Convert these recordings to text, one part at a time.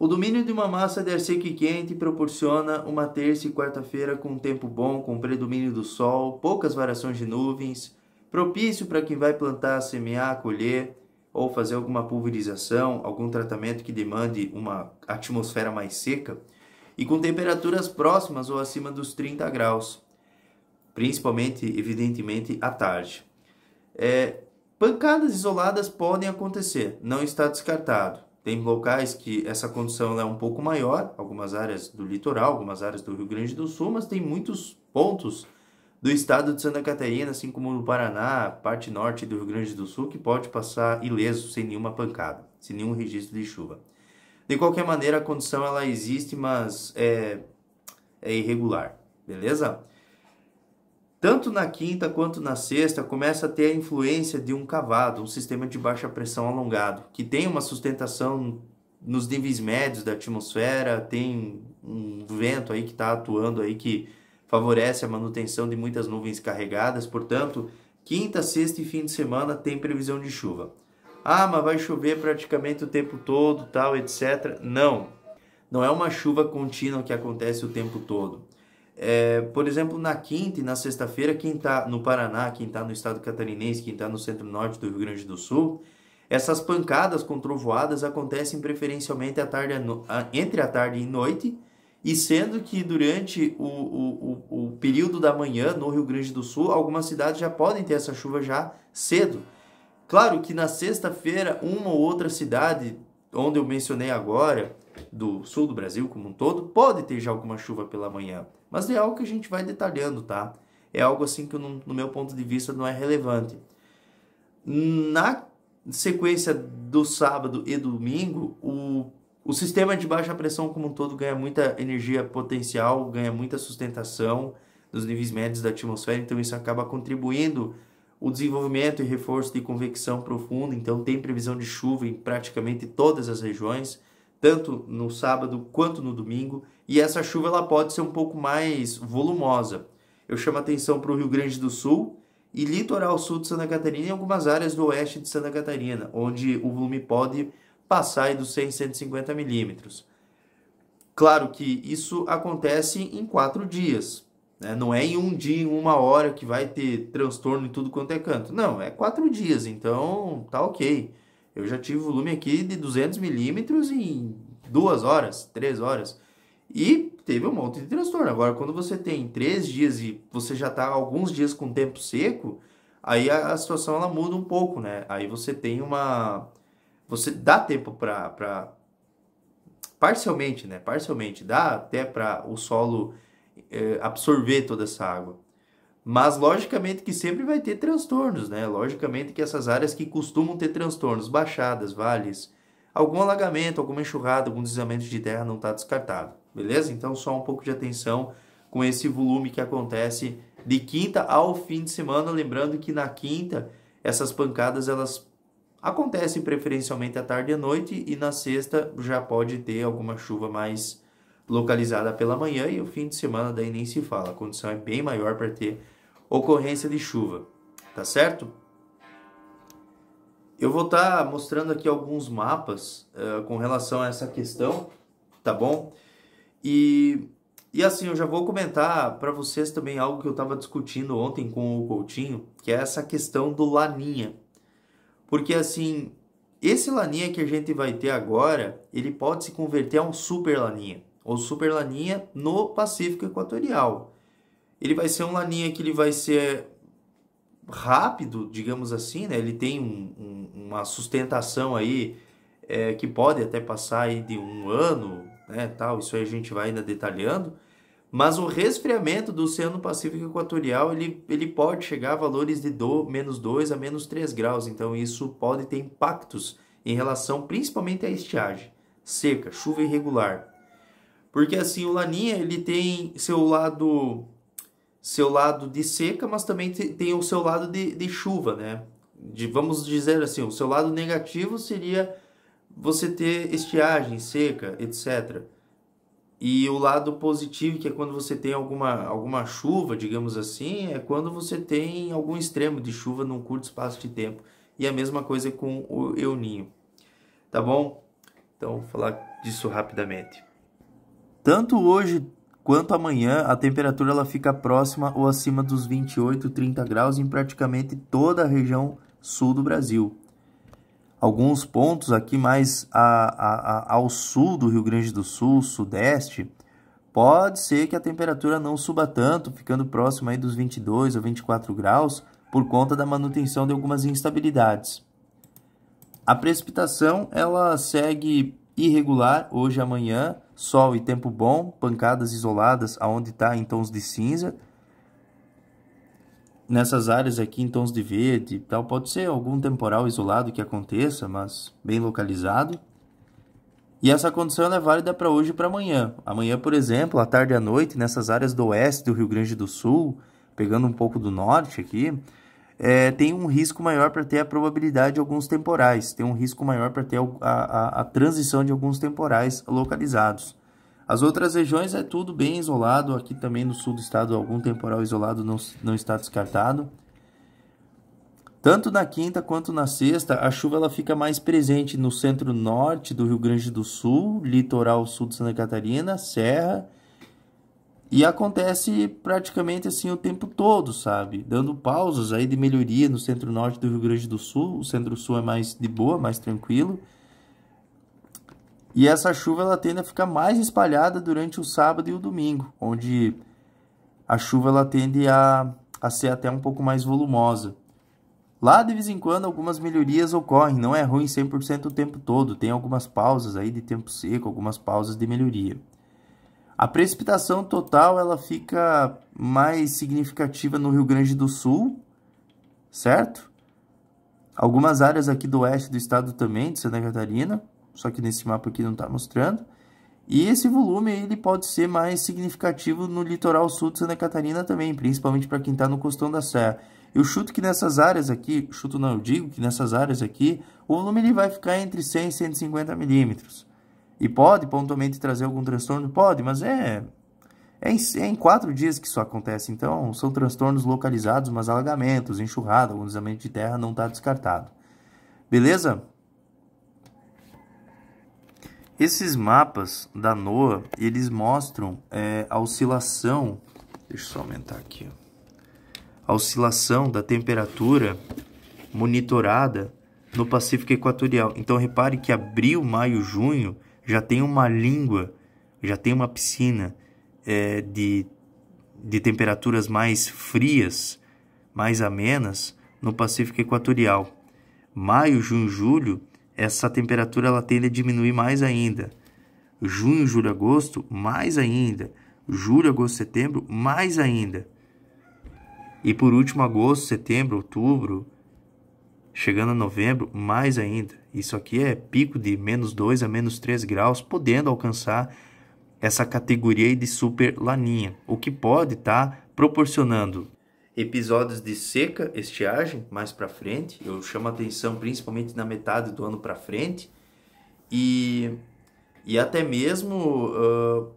O domínio de uma massa de ar seco e quente proporciona uma terça e quarta-feira com tempo bom, com predomínio do sol, poucas variações de nuvens, propício para quem vai plantar, semear, colher ou fazer alguma pulverização, algum tratamento que demande uma atmosfera mais seca e com temperaturas próximas ou acima dos 30 graus, principalmente, evidentemente, à tarde. É, pancadas isoladas podem acontecer, não está descartado tem locais que essa condição é um pouco maior, algumas áreas do litoral, algumas áreas do Rio Grande do Sul, mas tem muitos pontos do estado de Santa Catarina, assim como no Paraná, parte norte do Rio Grande do Sul, que pode passar ileso sem nenhuma pancada, sem nenhum registro de chuva. De qualquer maneira, a condição ela existe, mas é, é irregular, beleza? tanto na quinta quanto na sexta, começa a ter a influência de um cavado, um sistema de baixa pressão alongado, que tem uma sustentação nos níveis médios da atmosfera, tem um vento aí que está atuando aí que favorece a manutenção de muitas nuvens carregadas, portanto, quinta, sexta e fim de semana tem previsão de chuva. Ah, mas vai chover praticamente o tempo todo, tal, etc. Não. Não é uma chuva contínua que acontece o tempo todo é, por exemplo, na quinta e na sexta-feira, quem está no Paraná, quem está no estado catarinense, quem está no centro-norte do Rio Grande do Sul, essas pancadas com trovoadas acontecem preferencialmente à tarde, entre a tarde e noite, e sendo que durante o, o, o, o período da manhã no Rio Grande do Sul, algumas cidades já podem ter essa chuva já cedo. Claro que na sexta-feira, uma ou outra cidade, onde eu mencionei agora, do sul do Brasil como um todo, pode ter já alguma chuva pela manhã, mas é algo que a gente vai detalhando, tá? É algo assim que no, no meu ponto de vista não é relevante. Na sequência do sábado e domingo, o, o sistema de baixa pressão como um todo ganha muita energia potencial, ganha muita sustentação dos níveis médios da atmosfera, então isso acaba contribuindo o desenvolvimento e reforço de convecção profunda, então tem previsão de chuva em praticamente todas as regiões tanto no sábado quanto no domingo, e essa chuva ela pode ser um pouco mais volumosa. Eu chamo atenção para o Rio Grande do Sul e litoral sul de Santa Catarina e algumas áreas do oeste de Santa Catarina, onde o volume pode passar dos 100 150 milímetros. Claro que isso acontece em quatro dias, né? não é em um dia, em uma hora que vai ter transtorno em tudo quanto é canto. Não, é quatro dias, então tá ok. Eu já tive volume aqui de 200 milímetros em duas horas, três horas. E teve um monte de transtorno. Agora, quando você tem três dias e você já está alguns dias com tempo seco, aí a, a, situação ela muda um pouco, né? Aí você tem uma... Você dá tempo para... Pra... Parcialmente, né? Parcialmente. Dá até para o solo eh, absorver toda essa água. Mas logicamente que sempre vai ter transtornos, né? Logicamente que essas áreas que costumam ter transtornos, baixadas, vales, algum alagamento, alguma enxurrada, algum deslizamento de terra não está descartado, beleza? Então só um pouco de atenção com esse volume que acontece de quinta ao fim de semana, lembrando que na quinta essas pancadas elas acontecem preferencialmente à tarde e à noite e na sexta já pode ter alguma chuva mais localizada pela manhã e o fim de semana daí nem se fala, a condição é bem maior para ter ocorrência de chuva, tá certo? Eu vou estar tá mostrando aqui alguns mapas uh, com relação a essa questão, tá bom? E, e assim, eu já vou comentar para vocês também algo que eu estava discutindo ontem com o Coutinho, que é essa questão do Laninha. Porque assim, esse Laninha que a gente vai ter agora, ele pode se converter a um Super Laninha, ou Super Laninha no Pacífico Equatorial ele vai ser um Laninha que ele vai ser rápido, digamos assim, né? Ele tem um, um, uma sustentação aí é, que pode até passar aí de um ano, né, tal, isso aí a gente vai ainda detalhando, mas o resfriamento do Oceano Pacífico Equatorial, ele, ele pode chegar a valores de do, menos 2 a menos 3 graus, então isso pode ter impactos em relação principalmente à estiagem, seca, chuva irregular. Porque assim, o Laninha, ele tem seu lado seu lado de seca, mas também tem o seu lado de, de chuva, né? De, vamos dizer assim, o seu lado negativo seria você ter estiagem, seca, etc. E o lado positivo, que é quando você tem alguma, alguma chuva, digamos assim, é quando você tem algum extremo de chuva num curto espaço de tempo. E a mesma coisa com o euninho. Tá bom? Então, vou falar disso rapidamente. Tanto hoje quanto amanhã a temperatura ela fica próxima ou acima dos 28, 30 graus em praticamente toda a região sul do Brasil. Alguns pontos aqui mais a, a, a, ao sul do Rio Grande do Sul, sudeste, pode ser que a temperatura não suba tanto, ficando próxima aí dos 22 ou 24 graus, por conta da manutenção de algumas instabilidades. A precipitação ela segue irregular hoje e amanhã, sol e tempo bom, pancadas isoladas aonde está em tons de cinza. Nessas áreas aqui em tons de verde tal, pode ser algum temporal isolado que aconteça, mas bem localizado. E essa condição é válida para hoje e para amanhã. Amanhã, por exemplo, à tarde e à noite, nessas áreas do oeste do Rio Grande do Sul, pegando um pouco do norte aqui, é, tem um risco maior para ter a probabilidade de alguns temporais, tem um risco maior para ter a, a, a transição de alguns temporais localizados. As outras regiões é tudo bem isolado, aqui também no sul do estado algum temporal isolado não, não está descartado. Tanto na quinta quanto na sexta, a chuva ela fica mais presente no centro-norte do Rio Grande do Sul, litoral sul de Santa Catarina, Serra e acontece praticamente assim o tempo todo, sabe? Dando pausas aí de melhoria no centro-norte do Rio Grande do Sul. O centro-sul é mais de boa, mais tranquilo. E essa chuva ela tende a ficar mais espalhada durante o sábado e o domingo, onde a chuva ela tende a, a ser até um pouco mais volumosa. Lá de vez em quando algumas melhorias ocorrem, não é ruim 100% o tempo todo, tem algumas pausas aí de tempo seco, algumas pausas de melhoria. A precipitação total ela fica mais significativa no Rio Grande do Sul, certo? Algumas áreas aqui do oeste do estado também, de Santa Catarina, só que nesse mapa aqui não está mostrando. E esse volume ele pode ser mais significativo no litoral sul de Santa Catarina também, principalmente para quem está no costão da serra. Eu chuto que nessas áreas aqui, chuto não, eu digo que nessas áreas aqui, o volume ele vai ficar entre 100 e 150 milímetros. E pode pontualmente trazer algum transtorno? Pode, mas é, é, em, é em quatro dias que isso acontece. Então, são transtornos localizados, mas alagamentos, enxurrada, algum deslizamento de terra não está descartado. Beleza? Esses mapas da NOAA, eles mostram é, a oscilação... Deixa eu só aumentar aqui. A oscilação da temperatura monitorada no Pacífico Equatorial. Então, repare que abril, maio, junho já tem uma língua, já tem uma piscina é, de, de temperaturas mais frias, mais amenas no Pacífico Equatorial. Maio, junho, julho, essa temperatura ela tende a diminuir mais ainda. Junho, julho, agosto, mais ainda. Julho, agosto, setembro, mais ainda. E por último, agosto, setembro, outubro, Chegando a novembro, mais ainda. Isso aqui é pico de menos 2 a menos 3 graus, podendo alcançar essa categoria de super laninha, o que pode estar tá proporcionando episódios de seca, estiagem mais para frente. Eu chamo atenção principalmente na metade do ano para frente e e até mesmo uh,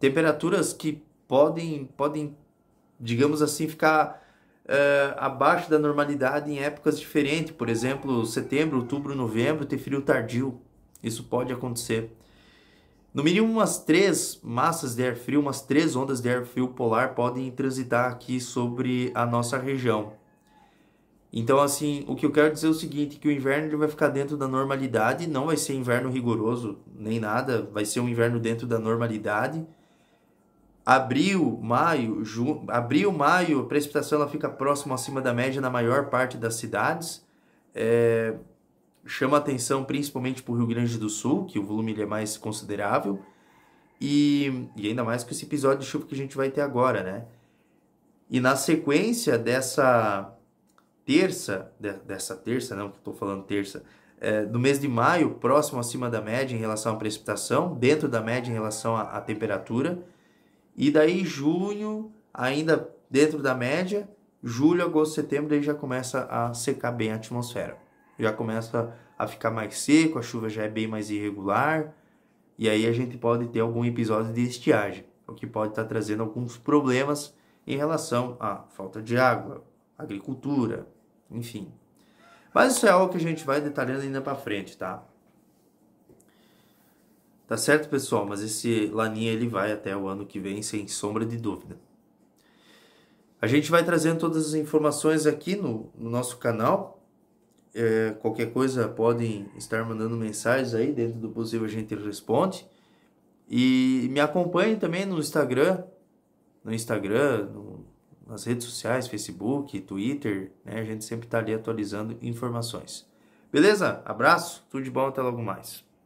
temperaturas que podem podem digamos assim ficar uh, abaixo da normalidade em épocas diferentes, por exemplo, setembro, outubro, novembro, ter frio tardio. Isso pode acontecer. No mínimo, umas três massas de ar frio, umas três ondas de ar frio polar podem transitar aqui sobre a nossa região. Então, assim, o que eu quero dizer é o seguinte, que o inverno ele vai ficar dentro da normalidade, não vai ser inverno rigoroso nem nada, vai ser um inverno dentro da normalidade, Abril, maio, ju... abril, maio, a precipitação ela fica próxima acima da média na maior parte das cidades. É... Chama atenção principalmente para o Rio Grande do Sul, que o volume é mais considerável. E... e ainda mais com esse episódio de chuva que a gente vai ter agora, né? E na sequência dessa terça, dessa terça, não, que estou falando terça, é, mês de maio, próximo acima da média em relação à precipitação, dentro da média em relação à, à temperatura, e daí junho, ainda dentro da média, julho, agosto, setembro, aí já começa a secar bem a atmosfera. Já começa a ficar mais seco, a chuva já é bem mais irregular, e aí a gente pode ter algum episódio de estiagem, o que pode estar trazendo alguns problemas em relação à falta de água, agricultura, enfim. Mas isso é algo que a gente vai detalhando ainda para frente, tá? Tá certo, pessoal? Mas esse Laninha ele vai até o ano que vem, sem sombra de dúvida. A gente vai trazendo todas as informações aqui no, no nosso canal. É, qualquer coisa podem estar mandando mensagens aí, dentro do possível a gente responde. E me acompanhem também no Instagram, no Instagram, no, nas redes sociais, Facebook, Twitter, né? A gente sempre está ali atualizando informações. Beleza? Abraço, tudo de bom, até logo mais.